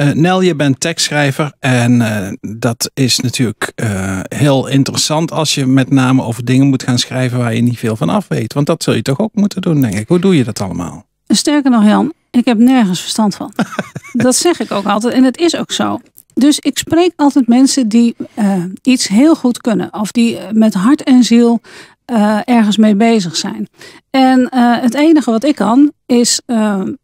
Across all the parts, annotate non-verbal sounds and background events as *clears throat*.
Eh, Nel, je bent tekstschrijver en eh, dat is natuurlijk eh, heel interessant als je met name over dingen moet gaan schrijven waar je niet veel van af weet. Want dat zul je toch ook moeten doen, denk ik. Hoe doe je dat allemaal? Sterker nog, Jan, ik heb nergens verstand van. *laughs* dat zeg ik ook altijd en het is ook zo. Dus ik spreek altijd mensen die iets heel goed kunnen of die met hart en ziel ergens mee bezig zijn. En het enige wat ik kan is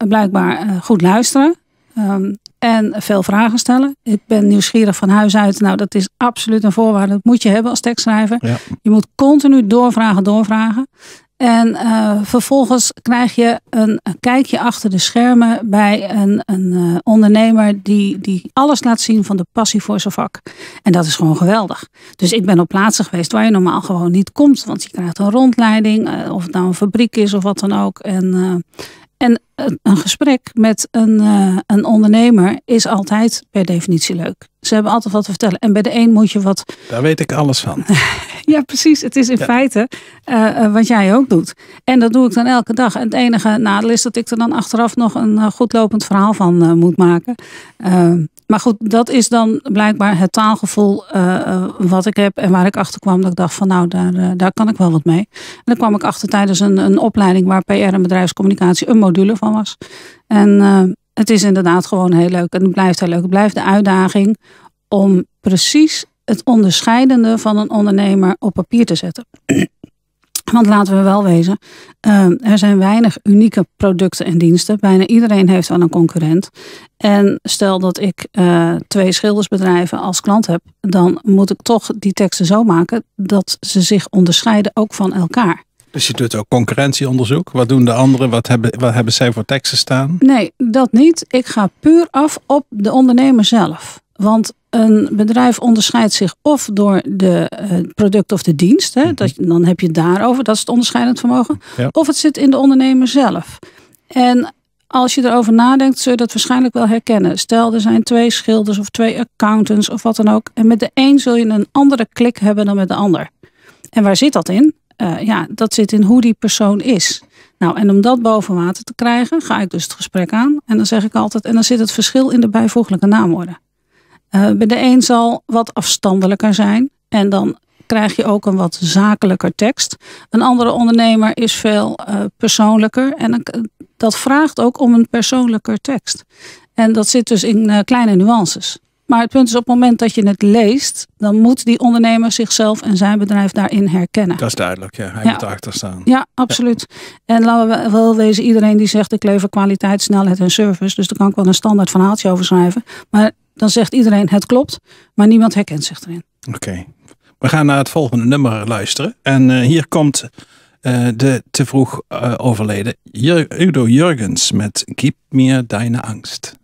blijkbaar goed luisteren. Ehm, en veel vragen stellen. Ik ben nieuwsgierig van huis uit. Nou, dat is absoluut een voorwaarde. Dat moet je hebben als tekstschrijver. Je moet continu doorvragen, doorvragen. En eh, vervolgens krijg je een, kijkje achter de schermen bij een, een eh, ondernemer die, die alles laat zien van de passie voor zijn vak. En dat is gewoon geweldig. Dus ik ben op plaatsen geweest waar je normaal gewoon niet komt. Want je krijgt een rondleiding, eh, of het nou een fabriek is of wat dan ook. En, en een, gesprek met een, eh, een ondernemer is altijd per definitie leuk. Ze hebben altijd wat te vertellen. En bij de een moet je wat. Daar weet ik alles van. *laughs* ja, precies. Het is in feite eh, eh, wat jij ook doet. En dat doe ik dan elke dag. En het enige nadeel is dat ik er dan achteraf nog een goed goedlopend verhaal van moet maken. Ehm, maar goed, dat is dan blijkbaar het taalgevoel wat ik heb en waar ik achter kwam. Dat ik dacht van nou, daar, daar kan ik wel wat mee. En dan kwam ik achter tijdens een, een opleiding waar PR en bedrijfscommunicatie een module van en eh, het is inderdaad gewoon heel leuk. En het blijft heel leuk. Het blijft de uitdaging om precies het onderscheidende van een ondernemer op papier te zetten. *clears throat* Want laten we wel wezen, eh, er zijn weinig unieke producten en diensten. Bijna iedereen heeft wel een concurrent. En stel dat ik eh, twee schildersbedrijven als klant heb, dan moet ik toch die teksten zo maken dat ze zich onderscheiden ook van elkaar. Dus je doet ook concurrentieonderzoek. Wat doen de anderen? Wat hebben, wat hebben zij voor teksten staan? Nee, dat niet. Ik ga puur af op de ondernemer zelf. Want een bedrijf onderscheidt zich of door de eh, product of de dienst. Hè, mhm. dat, dan heb je het daarover, dat is het onderscheidend vermogen. Of het zit in de ondernemer zelf. En als je erover nadenkt, zul je dat waarschijnlijk wel herkennen. Stel, er zijn twee schilders of twee accountants of wat dan ook. En met de een zul je een andere klik hebben dan met de ander. En waar zit dat in? Eh, ja, dat zit in hoe die persoon is. Nou, en om dat boven water te krijgen, ga ik dus het gesprek aan. En dan zeg ik altijd, en dan zit het verschil in de bijvoeglijke naamwoorden. Eh, bij de een zal wat afstandelijker zijn. En dan krijg je ook een wat zakelijker tekst. Een andere ondernemer is veel eh, persoonlijker. En dat vraagt ook om een persoonlijker tekst. En dat zit dus in kleine nuances. Maar het punt is, op het moment dat je het leest, dan moet die ondernemer zichzelf en zijn bedrijf daarin herkennen. Dat is duidelijk, ja. Hij moet erachter staan. Ja, absoluut. En laten we wel wezen, iedereen die zegt ik lever kwaliteit, snelheid en service. Dus daar kan ik wel een standaard verhaaltje over schrijven. Maar dan zegt iedereen het klopt, maar niemand herkent zich erin. Oké. We gaan naar het volgende nummer luisteren. En eh, hier komt eh, de te vroeg eh, overleden Udo Jurgens met Keep Meer Deine Angst.